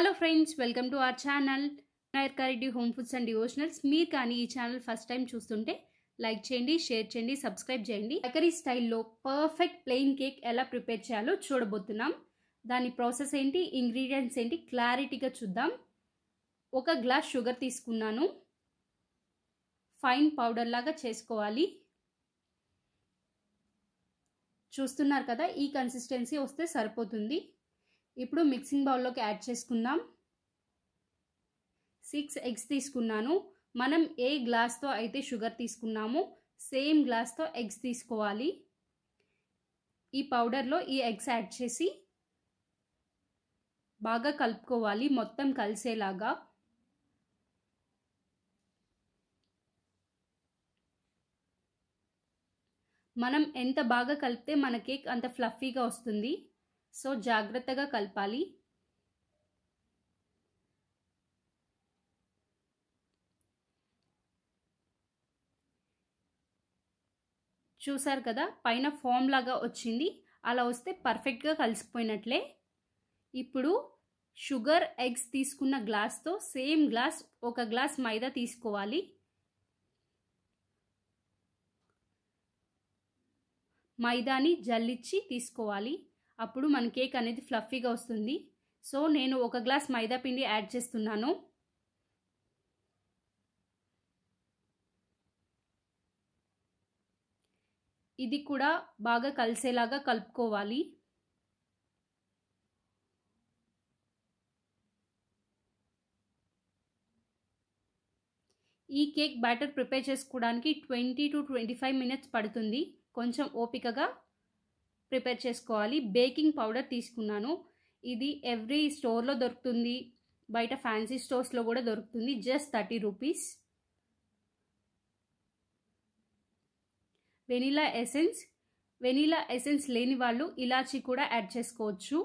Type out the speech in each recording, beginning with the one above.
hello friends welcome to our channel నాయర్కా Reddy home foods and devotionals మీరు కానీ ఈ ఛానల్ ఫస్ట్ టైం చూస్తుంటే లైక్ చేయండి షేర్ చేయండి సబ్స్క్రైబ్ చేయండి బేకరీ స్టైల్లో పర్ఫెక్ట్ ప్లెయిన్ కేక్ ఎలా ప్రిపేర్ చేయాలో చూడబోతున్నాం దాని ప్రాసెస్ ఏంటి ఇంగ్రీడియంట్స్ ఏంటి క్లారిటీగా చూద్దాం ఒక గ్లాస్ షుగర్ తీసుకున్నాను ఫైన్ పౌడర్ లాగా చేసుకోవాలి చూస్తున్నారు కదా ఈ కన్సిస్టెన్సీ వస్తే సరిపోతుంది ఇప్పుడు మిక్సింగ్ బౌల్లోకి యాడ్ చేసుకుందాం సిక్స్ ఎగ్స్ తీసుకున్నాను మనం ఏ గ్లాస్తో అయితే షుగర్ తీసుకున్నామో సేమ్ గ్లాస్తో ఎగ్స్ తీసుకోవాలి ఈ పౌడర్లో ఈ ఎగ్స్ యాడ్ చేసి బాగా కలుపుకోవాలి మొత్తం కలిసేలాగా మనం ఎంత బాగా కలిపితే మన కేక్ అంత ఫ్లఫీగా వస్తుంది సో జాగ్రత్తగా కలపాలి చూసారు కదా పైన ఫామ్ లాగా వచ్చింది అలా వస్తే పర్ఫెక్ట్గా కలిసిపోయినట్లే ఇప్పుడు షుగర్ ఎగ్స్ తీసుకున్న గ్లాస్తో సేమ్ గ్లాస్ ఒక గ్లాస్ మైదా తీసుకోవాలి మైదాని జల్లిచ్చి తీసుకోవాలి అప్పుడు మన కేక్ అనేది ఫ్లఫీగా వస్తుంది సో నేను ఒక గ్లాస్ మైదా పిండి యాడ్ చేస్తున్నాను ఇది కూడా బాగా కలిసేలాగా కలుపుకోవాలి ఈ కేక్ బ్యాటర్ ప్రిపేర్ చేసుకోవడానికి twenty to twenty five minutes పడుతుంది కొంచెం ఓపికగా ప్రిపేర్ చేసుకోవాలి బేకింగ్ పౌడర్ తీసుకున్నాను ఇది ఎవ్రీ స్టోర్లో దొరుకుతుంది బయట ఫ్యాన్సీ స్టోర్స్లో కూడా దొరుకుతుంది just thirty rupees vanilla essence vanilla essence లేని వాళ్ళు ఇలాచీ కూడా యాడ్ చేసుకోవచ్చు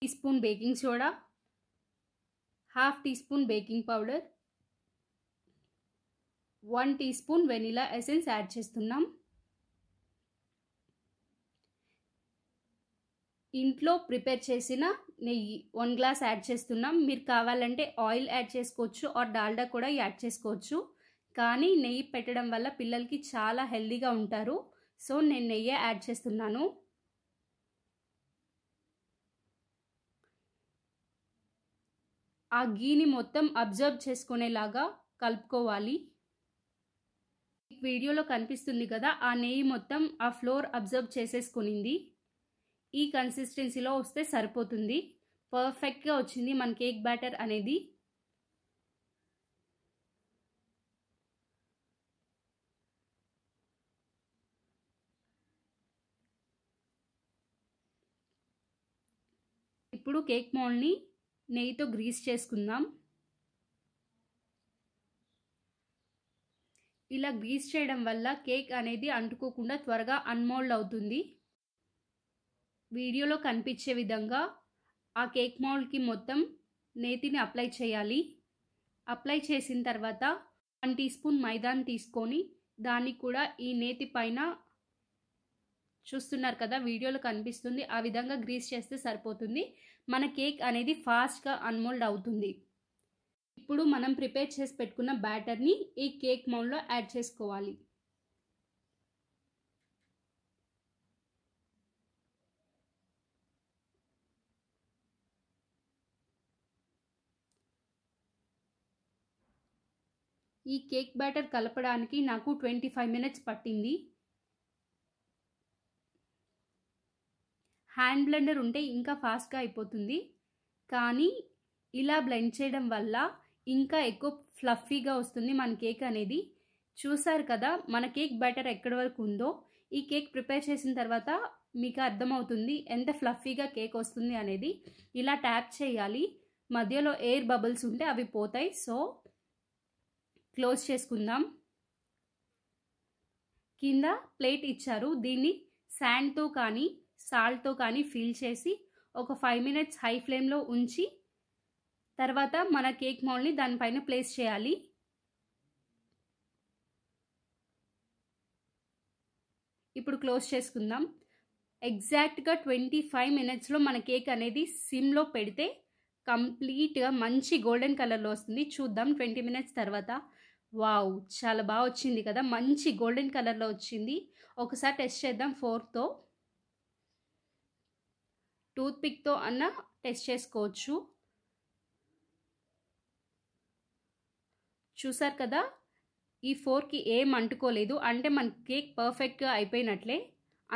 teaspoon baking soda half teaspoon baking powder one teaspoon vanilla essence add చేస్తున్నాం ఇంట్లో ప్రిపేర్ చేసిన నెయ్యి వన్ గ్లాస్ యాడ్ చేస్తున్నాం మీరు కావాలంటే ఆయిల్ యాడ్ చేసుకోవచ్చు ఆర్ డాల్డా కూడా యాడ్ చేసుకోవచ్చు కానీ నెయ్యి పెట్టడం వల్ల పిల్లలకి చాలా హెల్దీగా ఉంటారు సో నేను నెయ్యి యాడ్ చేస్తున్నాను ఆ గీని మొత్తం అబ్జర్వ్ చేసుకునేలాగా కలుపుకోవాలి వీడియోలో కనిపిస్తుంది కదా ఆ నెయ్యి మొత్తం ఆ ఫ్లోర్ అబ్జర్వ్ చేసేసుకునింది ఈ కన్సిస్టెన్సీలో వస్తే సరిపోతుంది పర్ఫెక్ట్గా వచ్చింది మన కేక్ బ్యాటర్ అనేది ఇప్పుడు కేక్ మౌల్ని నెయ్యితో గ్రీస్ చేసుకుందాం ఇలా గ్రీస్ చేయడం వల్ల కేక్ అనేది అంటుకోకుండా త్వరగా అన్మోల్డ్ అవుతుంది వీడియోలో కనిపించే విధంగా ఆ కేక్ మౌల్డ్కి మొత్తం నేతిని అప్లై చేయాలి అప్లై చేసిన తర్వాత వన్ టీ స్పూన్ మైదాన్ తీసుకొని దాన్ని కూడా ఈ నేతి పైన చూస్తున్నారు కదా వీడియోలో కనిపిస్తుంది ఆ విధంగా గ్రీస్ చేస్తే సరిపోతుంది మన కేక్ అనేది ఫాస్ట్గా అన్మోల్డ్ అవుతుంది ఇప్పుడు మనం ప్రిపేర్ చేసి పెట్టుకున్న బ్యాటర్ని ఈ కేక్ మౌల్లో యాడ్ చేసుకోవాలి ఈ కేక్ బ్యాటర్ కలపడానికి నాకు ట్వంటీ ఫైవ్ మినిట్స్ పట్టింది హ్యాండ్ బ్లెండర్ ఉంటే ఇంకా ఫాస్ట్గా అయిపోతుంది కానీ ఇలా బ్లెండ్ చేయడం వల్ల ఇంకా ఎక్కువ ఫ్లఫీగా వస్తుంది మన కేక్ అనేది చూసారు కదా మన కేక్ బ్యాటర్ ఎక్కడి వరకు ఉందో ఈ కేక్ ప్రిపేర్ చేసిన తర్వాత మీకు అర్థమవుతుంది ఎంత ఫ్లఫీగా కేక్ వస్తుంది అనేది ఇలా ట్యాప్ చేయాలి మధ్యలో ఎయిర్ బబుల్స్ ఉంటే అవి పోతాయి సో క్లోజ్ చేసుకుందాం కింద ప్లేట్ ఇచ్చారు దీన్ని శాండ్తో కానీ సాల్ట్తో కానీ ఫిల్ చేసి ఒక ఫైవ్ మినిట్స్ హై ఫ్లేమ్లో ఉంచి తర్వాత మన కేక్ మౌల్ని దానిపైన ప్లేస్ చేయాలి ఇప్పుడు క్లోజ్ చేసుకుందాం ఎగ్జాక్ట్గా ట్వంటీ ఫైవ్ మినిట్స్లో మన కేక్ అనేది సిమ్లో పెడితే కంప్లీట్గా మంచి గోల్డెన్ కలర్లో వస్తుంది చూద్దాం ట్వంటీ మినిట్స్ తర్వాత వావ్ చాలా బాగా వచ్చింది కదా మంచి గోల్డెన్ కలర్లో వచ్చింది ఒకసారి టెస్ట్ చేద్దాం ఫోర్తో టూత్పిక్తో అన్న టెస్ట్ చేసుకోవచ్చు చూసారు కదా ఈ ఫోర్కి ఏం అంటుకోలేదు అంటే మన కేక్ పర్ఫెక్ట్గా అయిపోయినట్లే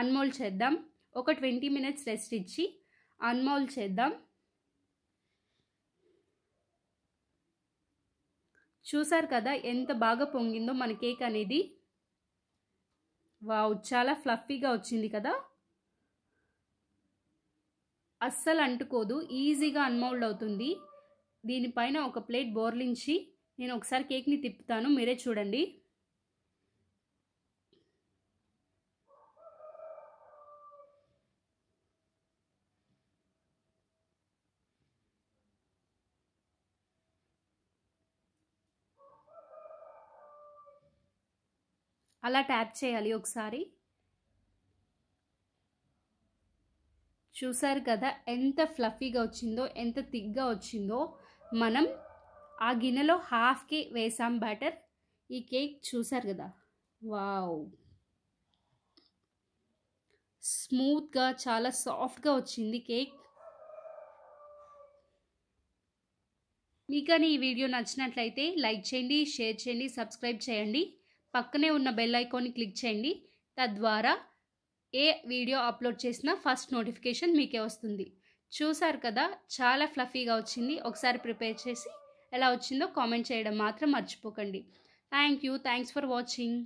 అన్మోల్ చేద్దాం ఒక ట్వంటీ మినిట్స్ రెస్ట్ ఇచ్చి అన్మోల్ చేద్దాం చూసారు కదా ఎంత బాగా పొంగిందో మన కేక్ అనేది వావ్ చాలా ఫ్లఫీగా వచ్చింది కదా అస్సలు అంటుకోదు ఈజీగా అన్మౌల్డ్ అవుతుంది దీనిపైన ఒక ప్లేట్ బోర్లించి నేను ఒకసారి కేక్ని తిప్పుతాను మీరే చూడండి అలా ట్యాప్ చేయాలి ఒకసారి చూసారు కదా ఎంత ఫ్లఫీగా వచ్చిందో ఎంత థిక్గా వచ్చిందో మనం ఆ గిన్నెలో హాఫ్ కే వేసాం బ్యాటర్ ఈ కేక్ చూసారు కదా వావ్ స్మూత్గా చాలా సాఫ్ట్గా వచ్చింది కేక్ మీకు కానీ ఈ వీడియో నచ్చినట్లయితే లైక్ చేయండి షేర్ చేయండి సబ్స్క్రైబ్ చేయండి పక్కనే ఉన్న బెల్ ఐకాన్ని క్లిక్ చేయండి తద్వారా ఏ వీడియో అప్లోడ్ చేసినా ఫస్ట్ నోటిఫికేషన్ మీకే వస్తుంది చూసారు కదా చాలా ఫ్లఫీగా వచ్చింది ఒకసారి ప్రిపేర్ చేసి ఎలా వచ్చిందో కామెంట్ చేయడం మాత్రం మర్చిపోకండి thank you thanks for watching